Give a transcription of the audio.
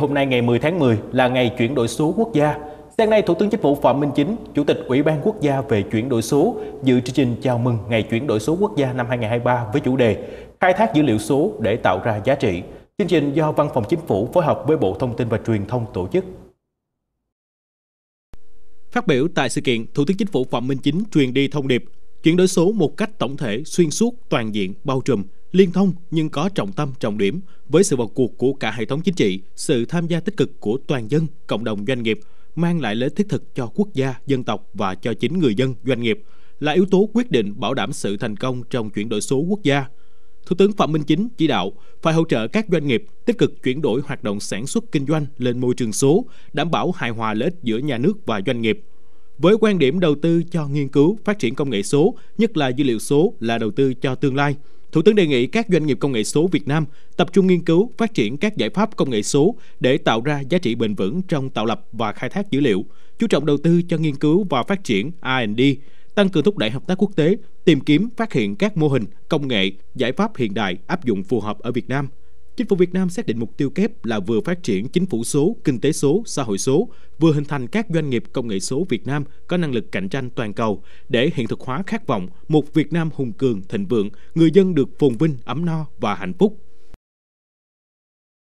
Hôm nay ngày 10 tháng 10 là ngày chuyển đổi số quốc gia. Sáng nay, Thủ tướng Chính phủ Phạm Minh Chính, Chủ tịch Ủy ban Quốc gia về chuyển đổi số, dự chương trình chào mừng ngày chuyển đổi số quốc gia năm 2023 với chủ đề Khai thác dữ liệu số để tạo ra giá trị. Chương trình do Văn phòng Chính phủ phối hợp với Bộ Thông tin và Truyền thông tổ chức. Phát biểu tại sự kiện, Thủ tướng Chính phủ Phạm Minh Chính truyền đi thông điệp chuyển đổi số một cách tổng thể, xuyên suốt, toàn diện, bao trùm, liên thông nhưng có trọng tâm, trọng điểm với sự vào cuộc của cả hệ thống chính trị, sự tham gia tích cực của toàn dân, cộng đồng doanh nghiệp mang lại lợi thiết thực cho quốc gia, dân tộc và cho chính người dân, doanh nghiệp là yếu tố quyết định bảo đảm sự thành công trong chuyển đổi số quốc gia. Thủ tướng Phạm Minh Chính chỉ đạo phải hỗ trợ các doanh nghiệp tích cực chuyển đổi hoạt động sản xuất kinh doanh lên môi trường số, đảm bảo hài hòa lợi ích giữa nhà nước và doanh nghiệp – với quan điểm đầu tư cho nghiên cứu, phát triển công nghệ số, nhất là dữ liệu số là đầu tư cho tương lai. Thủ tướng đề nghị các doanh nghiệp công nghệ số Việt Nam tập trung nghiên cứu, phát triển các giải pháp công nghệ số để tạo ra giá trị bền vững trong tạo lập và khai thác dữ liệu, chú trọng đầu tư cho nghiên cứu và phát triển R&D, tăng cường thúc đẩy hợp tác quốc tế, tìm kiếm, phát hiện các mô hình, công nghệ, giải pháp hiện đại áp dụng phù hợp ở Việt Nam – Chính phủ Việt Nam xác định mục tiêu kép là vừa phát triển chính phủ số, kinh tế số, xã hội số, vừa hình thành các doanh nghiệp công nghệ số Việt Nam có năng lực cạnh tranh toàn cầu để hiện thực hóa khát vọng một Việt Nam hùng cường, thịnh vượng, người dân được phồn vinh, ấm no và hạnh phúc.